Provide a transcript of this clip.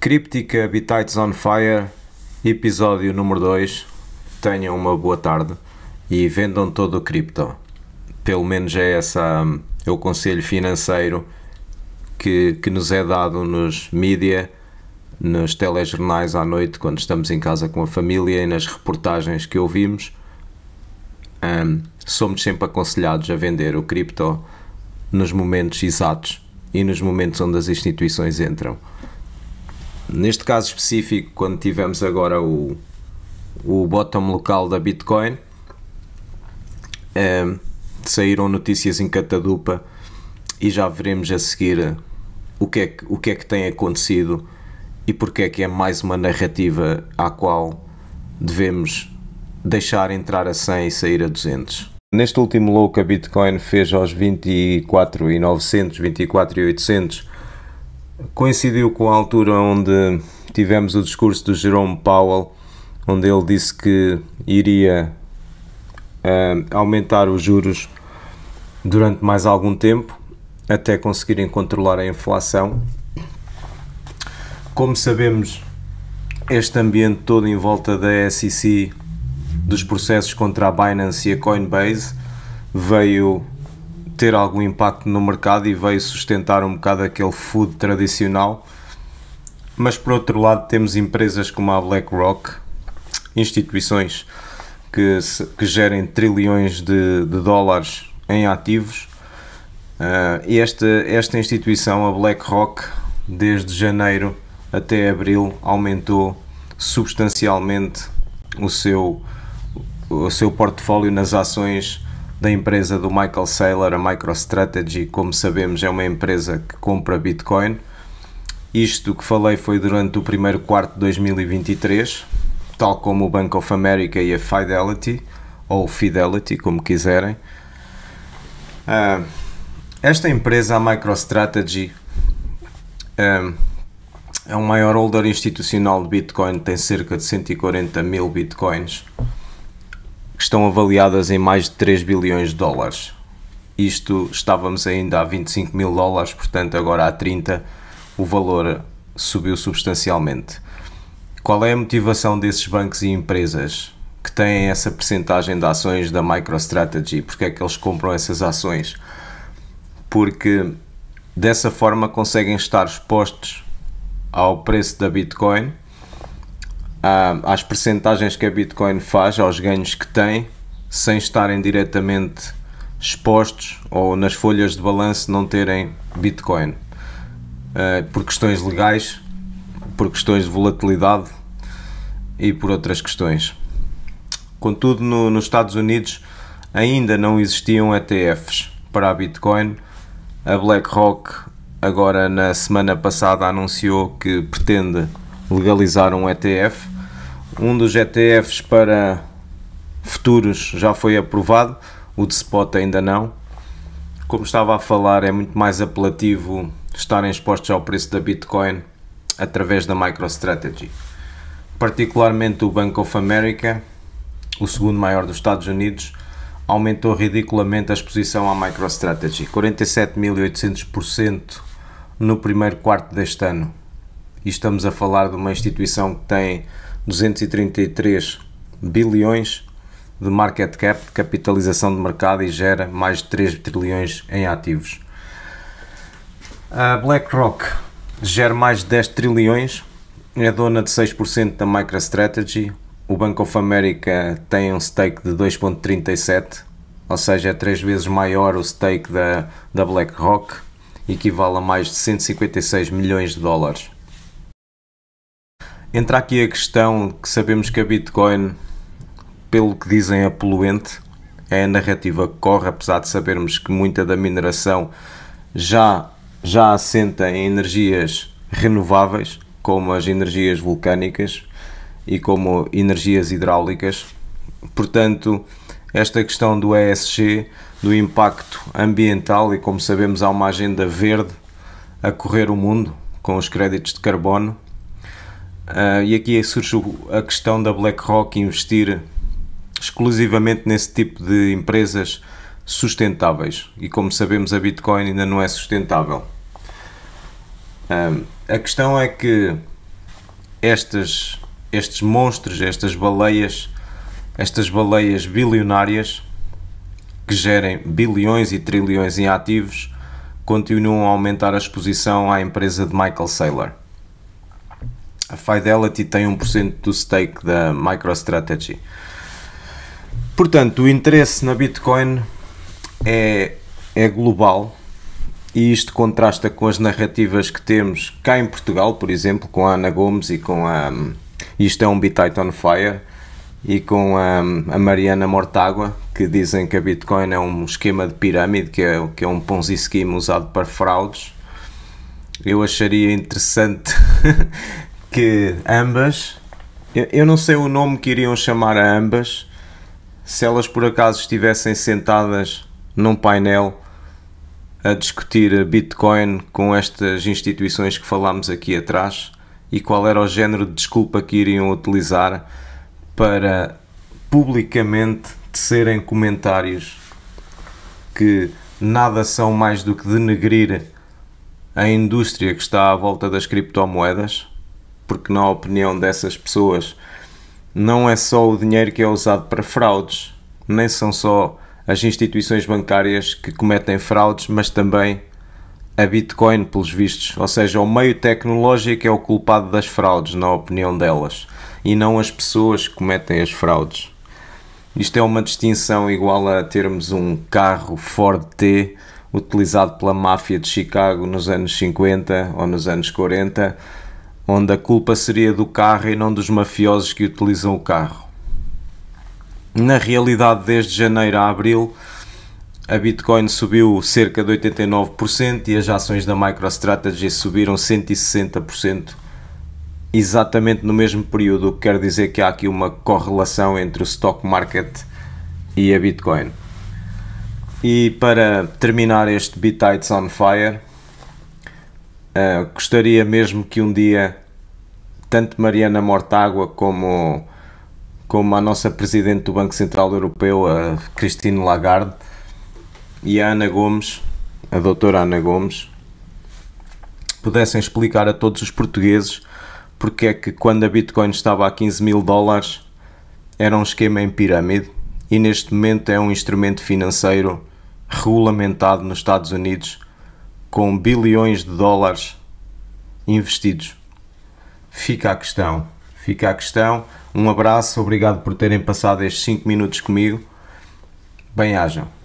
Críptica Habitats on Fire, episódio número 2. Tenham uma boa tarde e vendam todo o cripto. Pelo menos é essa hum, é o conselho financeiro que, que nos é dado nos mídia, nos telejornais à noite, quando estamos em casa com a família e nas reportagens que ouvimos. Hum, somos sempre aconselhados a vender o cripto nos momentos exatos e nos momentos onde as instituições entram. Neste caso específico, quando tivemos agora o, o bottom local da Bitcoin, ehm, saíram notícias em catadupa e já veremos a seguir eh, o que, é que, o que é que tem acontecido e porque é que é mais uma narrativa à qual devemos deixar entrar a 100 e sair a 200. Neste último low que a Bitcoin fez aos 24.900, 24.800, coincidiu com a altura onde tivemos o discurso do Jerome Powell, onde ele disse que iria uh, aumentar os juros durante mais algum tempo até conseguirem controlar a inflação. Como sabemos, este ambiente todo em volta da SEC, dos processos contra a Binance e a Coinbase, veio ter algum impacto no mercado e veio sustentar um bocado aquele food tradicional. Mas por outro lado, temos empresas como a BlackRock, instituições que, se, que gerem trilhões de, de dólares em ativos. Uh, esta, esta instituição, a BlackRock, desde janeiro até abril, aumentou substancialmente o seu, o seu portfólio nas ações da empresa do Michael Saylor, a MicroStrategy, como sabemos, é uma empresa que compra Bitcoin. Isto que falei foi durante o primeiro quarto de 2023, tal como o Bank of America e a Fidelity, ou Fidelity, como quiserem. Uh, esta empresa, a MicroStrategy, ah, é o maior holder institucional de Bitcoin, tem cerca de 140 mil Bitcoins que estão avaliadas em mais de 3 bilhões de dólares. Isto estávamos ainda a 25 mil dólares, portanto, agora a 30, o valor subiu substancialmente. Qual é a motivação desses bancos e empresas que têm essa percentagem de ações da MicroStrategy? Porque é que eles compram essas ações? Porque dessa forma conseguem estar expostos ao preço da Bitcoin à, às percentagens que a Bitcoin faz, aos ganhos que tem, sem estarem diretamente expostos ou nas folhas de balanço não terem Bitcoin. Uh, por questões legais, por questões de volatilidade e por outras questões. Contudo, no, nos Estados Unidos ainda não existiam ETFs para a Bitcoin. A BlackRock, agora na semana passada, anunciou que pretende legalizar um ETF. Um dos ETFs para futuros já foi aprovado, o de spot ainda não. Como estava a falar, é muito mais apelativo estarem expostos ao preço da Bitcoin através da MicroStrategy. Particularmente o Bank of America, o segundo maior dos Estados Unidos, aumentou ridiculamente a exposição à MicroStrategy, 47.800% no primeiro quarto deste ano e estamos a falar de uma instituição que tem 233 bilhões de market cap, de capitalização de mercado e gera mais de 3 trilhões em ativos. A BlackRock gera mais de 10 trilhões, é dona de 6% da MicroStrategy, o Bank of America tem um stake de 2.37, ou seja, é 3 vezes maior o stake da, da BlackRock, equivale a mais de 156 milhões de dólares entra aqui a questão que sabemos que a Bitcoin, pelo que dizem, é poluente. É a narrativa que corre, apesar de sabermos que muita da mineração já, já assenta em energias renováveis, como as energias vulcânicas e como energias hidráulicas. Portanto, esta questão do ESG, do impacto ambiental, e como sabemos, há uma agenda verde a correr o mundo com os créditos de carbono Uh, e aqui surge a questão da BlackRock investir exclusivamente nesse tipo de empresas sustentáveis. E como sabemos, a Bitcoin ainda não é sustentável. Uh, a questão é que estas, estes monstros, estas baleias, estas baleias bilionárias que gerem bilhões e trilhões em ativos continuam a aumentar a exposição à empresa de Michael Saylor a Fidelity tem 1% do stake da MicroStrategy. Portanto, o interesse na Bitcoin é, é global e isto contrasta com as narrativas que temos cá em Portugal, por exemplo, com a Ana Gomes e com a. Isto é um Bitite on Fire e com a, a, Mariana Mortágua, que dizem que a Bitcoin é um esquema de pirâmide, que é, que é um Ponzi scheme usado para fraudes. Eu acharia interessante que ambas, eu, eu não sei o nome que iriam chamar a ambas, se elas por acaso estivessem sentadas num painel a discutir Bitcoin com estas instituições que falámos aqui atrás e qual era o género de desculpa que iriam utilizar para publicamente tecerem comentários que nada são mais do que denegrir a indústria que está à volta das criptomoedas porque, na opinião dessas pessoas, não é só o dinheiro que é usado para fraudes, nem são só as instituições bancárias que cometem fraudes, mas também a Bitcoin, pelos vistos. Ou seja, o meio tecnológico é o culpado das fraudes, na opinião delas, e não as pessoas que cometem as fraudes. Isto é uma distinção igual a termos um carro Ford T utilizado pela máfia de Chicago nos anos 50 ou nos anos 40 onde a culpa seria do carro e não dos mafiosos que utilizam o carro. Na realidade, desde janeiro a abril, a Bitcoin subiu cerca de 89% e as ações da MicroStrategy subiram 160% exatamente no mesmo período, o que quer dizer que há aqui uma correlação entre o stock market e a Bitcoin. E para terminar este Bitites on Fire, Uh, gostaria mesmo que um dia tanto Mariana Mortágua como, como a nossa Presidente do Banco Central Europeu, a Cristine Lagarde, e a Ana Gomes, a Doutora Ana Gomes, pudessem explicar a todos os portugueses porque é que quando a Bitcoin estava a 15 mil dólares era um esquema em pirâmide e neste momento é um instrumento financeiro regulamentado nos Estados Unidos com bilhões de dólares investidos. Fica a questão, fica a questão. Um abraço, obrigado por terem passado estes 5 minutos comigo. Bem-ajam.